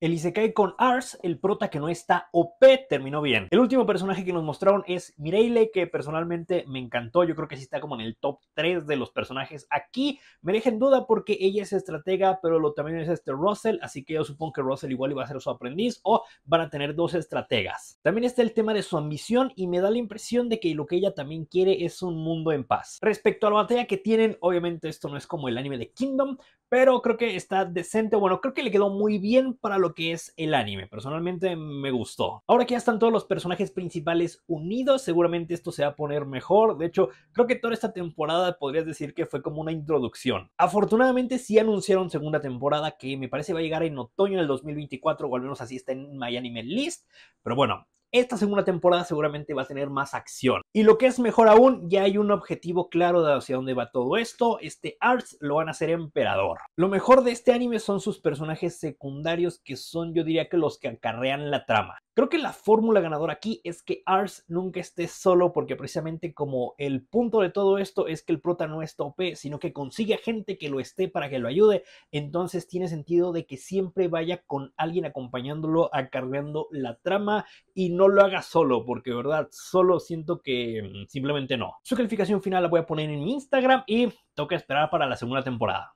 El Isekai con Ars, el prota que no está OP, terminó bien. El último personaje que nos mostraron es Mireille, que personalmente me encantó. Yo creo que sí está como en el top 3 de los personajes aquí. Me dejen duda porque ella es estratega, pero lo también es este Russell, así que yo supongo que Russell igual iba a ser su aprendiz o van a tener dos estrategas. También está el tema de su ambición y me da la impresión de que lo que ella también quiere es un mundo en paz. Respecto a la batalla que tienen, obviamente esto no es como el anime de Kingdom, pero creo que está decente. Bueno, creo que le quedó muy bien para lo que es el anime. Personalmente me gustó. Ahora que ya están todos los personajes principales unidos, seguramente esto se va a poner mejor. De hecho, creo que toda esta temporada podrías decir que fue como una introducción. Afortunadamente sí anunciaron segunda temporada que me parece va a llegar en otoño del 2024 o al menos así está en My Anime List. Pero bueno, esta segunda temporada seguramente va a tener más acción. Y lo que es mejor aún, ya hay un objetivo claro de hacia dónde va todo esto. Este Arts lo van a hacer emperador. Lo mejor de este anime son sus personajes secundarios que son yo diría que los que acarrean la trama. Creo que la fórmula ganadora aquí es que Ars nunca esté solo porque precisamente como el punto de todo esto es que el prota no es tope sino que consigue a gente que lo esté para que lo ayude, entonces tiene sentido de que siempre vaya con alguien acompañándolo, acarreando la trama y no lo haga solo porque, ¿verdad? Solo siento que mm, simplemente no. Su calificación final la voy a poner en Instagram y toca esperar para la segunda temporada.